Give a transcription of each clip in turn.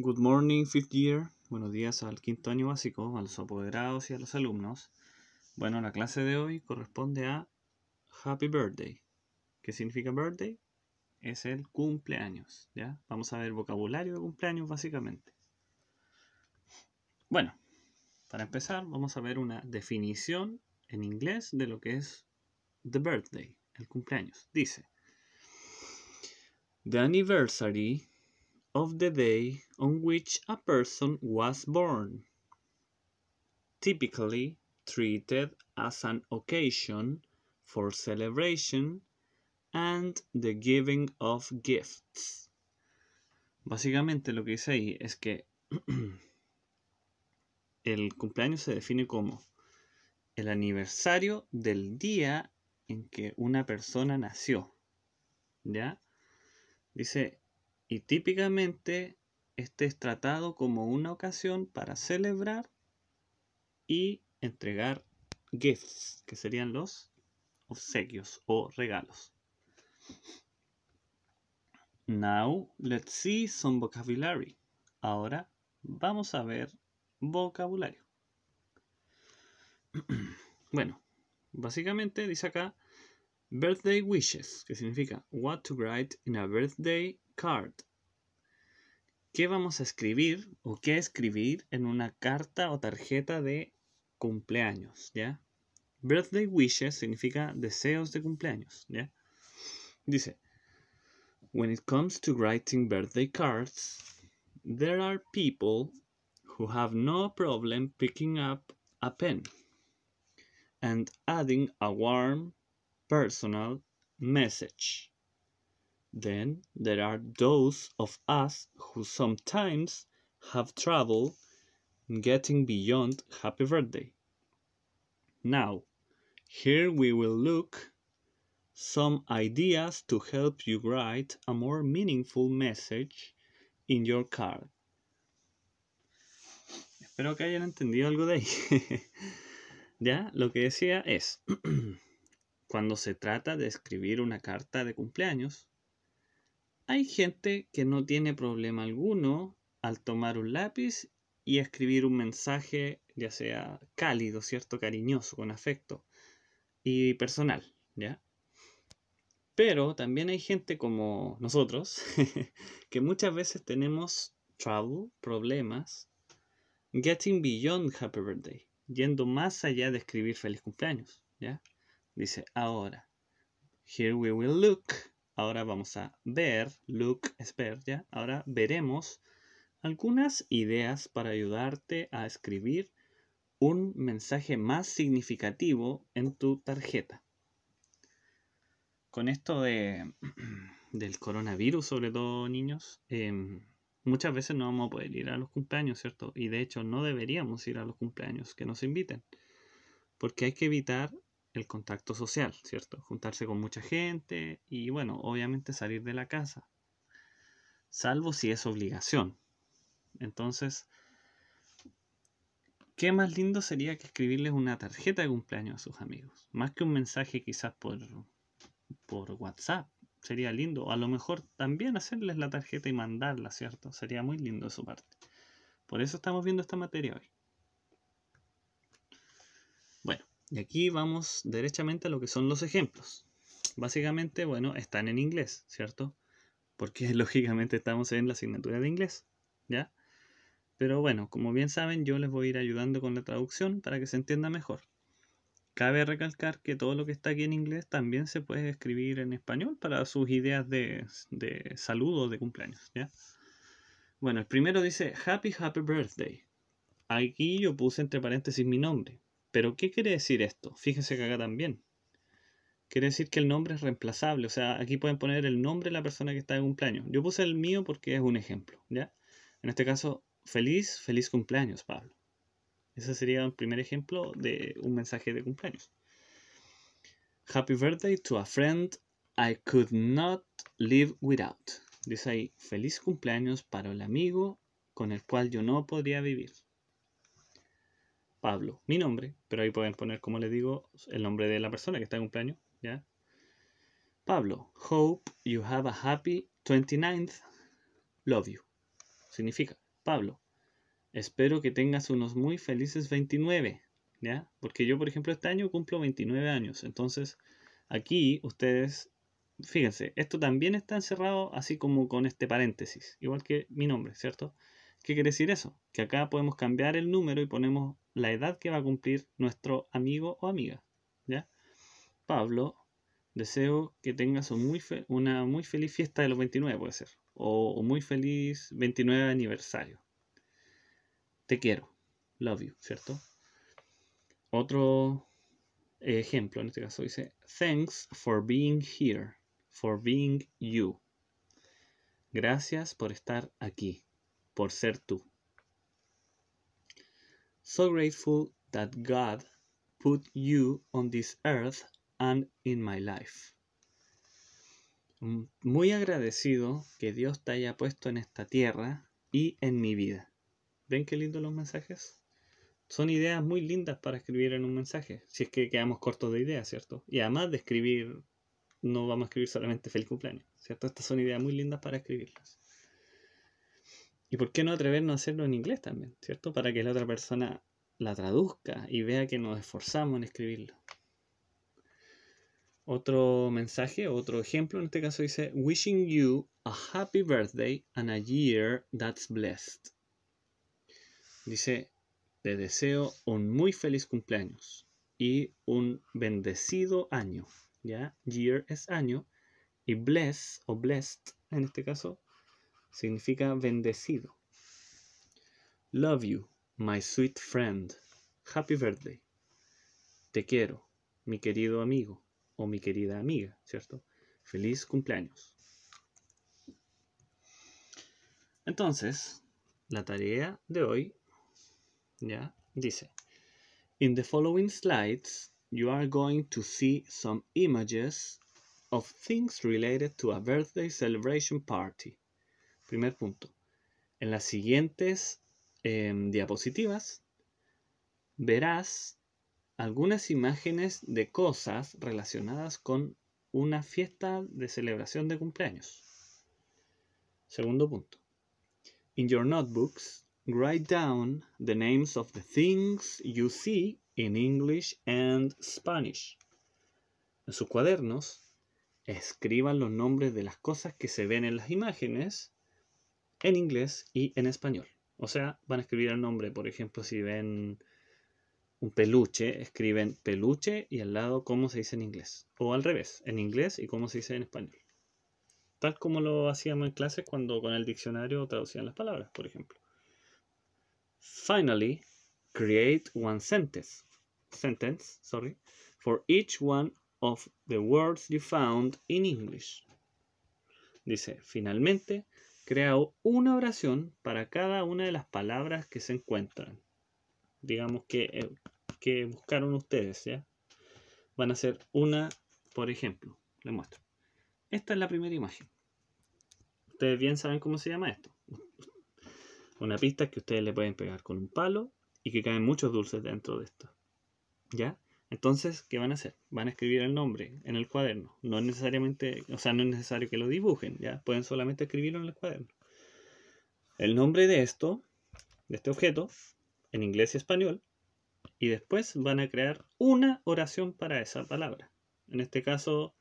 Good morning, fifth year. Buenos días al quinto año básico, a los apoderados y a los alumnos. Bueno, la clase de hoy corresponde a Happy Birthday. ¿Qué significa birthday? Es el cumpleaños, ¿ya? Vamos a ver vocabulario de cumpleaños básicamente. Bueno, para empezar vamos a ver una definición en inglés de lo que es the birthday, el cumpleaños. Dice, The anniversary of the day on which a person was born, typically treated as an occasion for celebration and the giving of gifts. Básicamente lo que dice ahí es que el cumpleaños se define como el aniversario del día en que una persona nació. ¿Ya? Dice y típicamente este es tratado como una ocasión para celebrar y entregar gifts, que serían los obsequios o regalos. Now, let's see some vocabulary. Ahora vamos a ver vocabulario. bueno, básicamente dice acá birthday wishes, que significa what to write in a birthday ¿Qué vamos a escribir o qué escribir en una carta o tarjeta de cumpleaños? ¿Ya? Birthday wishes significa deseos de cumpleaños. ¿Ya? Dice: When it comes to writing birthday cards, there are people who have no problem picking up a pen and adding a warm personal message Then there are those of us who sometimes have trouble getting beyond happy birthday. Now, here we will look some ideas to help you write a more meaningful message in your card. Espero que hayan entendido algo de ahí. ya, lo que decía es, cuando se trata de escribir una carta de cumpleaños, Hay gente que no tiene problema alguno al tomar un lápiz y escribir un mensaje, ya sea cálido, ¿cierto? Cariñoso, con afecto y personal, ¿ya? Pero también hay gente como nosotros que muchas veces tenemos trouble, problemas, getting beyond happy birthday, yendo más allá de escribir feliz cumpleaños, ¿ya? Dice, ahora, here we will look Ahora vamos a ver, look, espera ¿ya? Ahora veremos algunas ideas para ayudarte a escribir un mensaje más significativo en tu tarjeta. Con esto de, del coronavirus, sobre todo niños, em, muchas veces no vamos a poder ir a los cumpleaños, ¿cierto? Y de hecho no deberíamos ir a los cumpleaños que nos inviten, porque hay que evitar el contacto social, ¿cierto? Juntarse con mucha gente y bueno, obviamente salir de la casa, salvo si es obligación. Entonces, ¿qué más lindo sería que escribirles una tarjeta de cumpleaños a sus amigos? Más que un mensaje quizás por, por WhatsApp, sería lindo. A lo mejor también hacerles la tarjeta y mandarla, ¿cierto? Sería muy lindo de su parte. Por eso estamos viendo esta materia hoy. Y aquí vamos derechamente a lo que son los ejemplos. Básicamente, bueno, están en inglés, ¿cierto? Porque lógicamente estamos en la asignatura de inglés, ¿ya? Pero bueno, como bien saben, yo les voy a ir ayudando con la traducción para que se entienda mejor. Cabe recalcar que todo lo que está aquí en inglés también se puede escribir en español para sus ideas de, de o de cumpleaños, ¿ya? Bueno, el primero dice Happy Happy Birthday. Aquí yo puse entre paréntesis mi nombre, pero, ¿qué quiere decir esto? Fíjense que acá también. Quiere decir que el nombre es reemplazable. O sea, aquí pueden poner el nombre de la persona que está de cumpleaños. Yo puse el mío porque es un ejemplo, ¿ya? En este caso, feliz, feliz cumpleaños, Pablo. Ese sería un primer ejemplo de un mensaje de cumpleaños. Happy birthday to a friend I could not live without. Dice ahí, feliz cumpleaños para el amigo con el cual yo no podría vivir. Pablo, mi nombre, pero ahí pueden poner, como les digo, el nombre de la persona que está en cumpleaños, ¿ya? Pablo, hope you have a happy 29th, love you. Significa, Pablo, espero que tengas unos muy felices 29, ¿ya? Porque yo, por ejemplo, este año cumplo 29 años, entonces aquí ustedes, fíjense, esto también está encerrado así como con este paréntesis, igual que mi nombre, ¿cierto? ¿Qué quiere decir eso? Que acá podemos cambiar el número y ponemos la edad que va a cumplir nuestro amigo o amiga. ¿ya? Pablo, deseo que tengas una muy feliz fiesta de los 29, puede ser, o un muy feliz 29 aniversario. Te quiero, love you, ¿cierto? Otro ejemplo, en este caso dice, thanks for being here, for being you. Gracias por estar aquí, por ser tú. So grateful that God put you on this earth and in my life. Mm, muy agradecido que Dios te haya puesto en esta tierra y en mi vida. ¿Ven qué lindos los mensajes? Son ideas muy lindas para escribir en un mensaje, si es que quedamos cortos de ideas, ¿cierto? Y además de escribir, no vamos a escribir solamente feliz cumpleaños, ¿cierto? Estas son ideas muy lindas para escribirlas. ¿Y por qué no atrevernos a hacerlo en inglés también, ¿cierto? Para que la otra persona la traduzca y vea que nos esforzamos en escribirlo. Otro mensaje, otro ejemplo, en este caso dice, wishing you a happy birthday and a year that's blessed. Dice, te deseo un muy feliz cumpleaños y un bendecido año. ¿Ya? Year es año y bless o blessed en este caso significa bendecido. Love you, my sweet friend. Happy birthday. Te quiero, mi querido amigo o mi querida amiga, ¿cierto? Feliz cumpleaños. Entonces, la tarea de hoy ya dice: In the following slides, you are going to see some images of things related to a birthday celebration party. Primer punto. En las siguientes em, diapositivas verás algunas imágenes de cosas relacionadas con una fiesta de celebración de cumpleaños. Segundo punto. In your notebooks, write down the names of the things you see in English and Spanish. En sus cuadernos, escriban los nombres de las cosas que se ven en las imágenes en inglés y en español. O sea, van a escribir el nombre. Por ejemplo, si ven un peluche, escriben peluche y al lado cómo se dice en inglés. O al revés, en inglés y cómo se dice en español. Tal como lo hacíamos en clases cuando con el diccionario traducían las palabras, por ejemplo. Finally, create one sentence. Sentence, sorry. For each one of the words you found in English. Dice, finalmente, creado una oración para cada una de las palabras que se encuentran. Digamos que, eh, que buscaron ustedes, ¿ya? Van a ser una, por ejemplo, les muestro. Esta es la primera imagen. Ustedes bien saben cómo se llama esto. Una pista que ustedes le pueden pegar con un palo y que caen muchos dulces dentro de esto. ¿Ya? Entonces, ¿qué van a hacer? Van a escribir el nombre en el cuaderno. No necesariamente, o sea, no es necesario que lo dibujen, ya pueden solamente escribirlo en el cuaderno. El nombre de esto, de este objeto, en inglés y español, y después van a crear una oración para esa palabra. En este caso,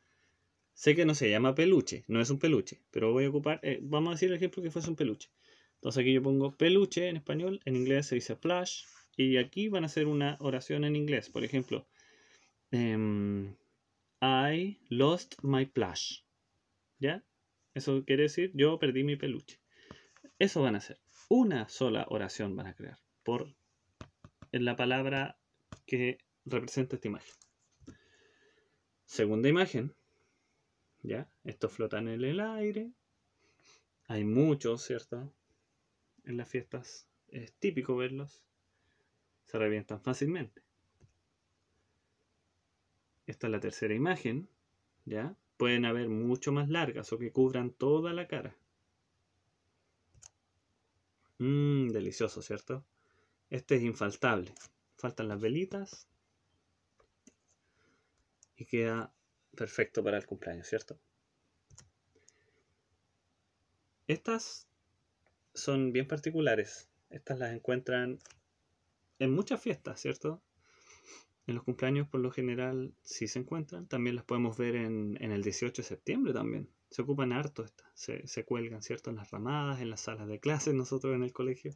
sé que no se llama peluche, no es un peluche, pero voy a ocupar, eh, vamos a decir el ejemplo que fuese un peluche. Entonces aquí yo pongo peluche en español, en inglés se dice plush, y aquí van a hacer una oración en inglés. Por ejemplo, Em, I lost my plush. ¿Ya? Eso quiere decir yo perdí mi peluche. Eso van a ser Una sola oración van a crear por en la palabra que representa esta imagen. Segunda imagen. ¿Ya? Estos flotan en el aire. Hay muchos, ¿cierto? En las fiestas es típico verlos. Se revientan fácilmente. Esta es la tercera imagen, ¿ya? Pueden haber mucho más largas o que cubran toda la cara. Mmm, delicioso, ¿cierto? Este es infaltable. Faltan las velitas. Y queda perfecto para el cumpleaños, ¿cierto? Estas son bien particulares. Estas las encuentran en muchas fiestas, ¿cierto? en los cumpleaños por lo general sí se encuentran. También las podemos ver en, el 18 de septiembre también. Se ocupan harto estas, se, cuelgan, ¿cierto? En las ramadas, en las salas de clases, nosotros en el colegio.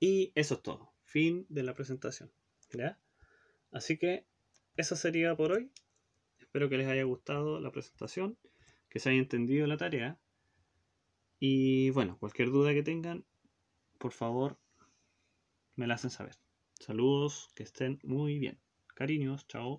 Y eso es todo. Fin de la presentación. ¿Ya? Así que eso sería por hoy. Espero que les haya gustado la presentación, que se haya entendido la tarea. Y bueno, cualquier duda que tengan, por favor, me la hacen saber. Saludos, que estén muy bien. Cariños, chao.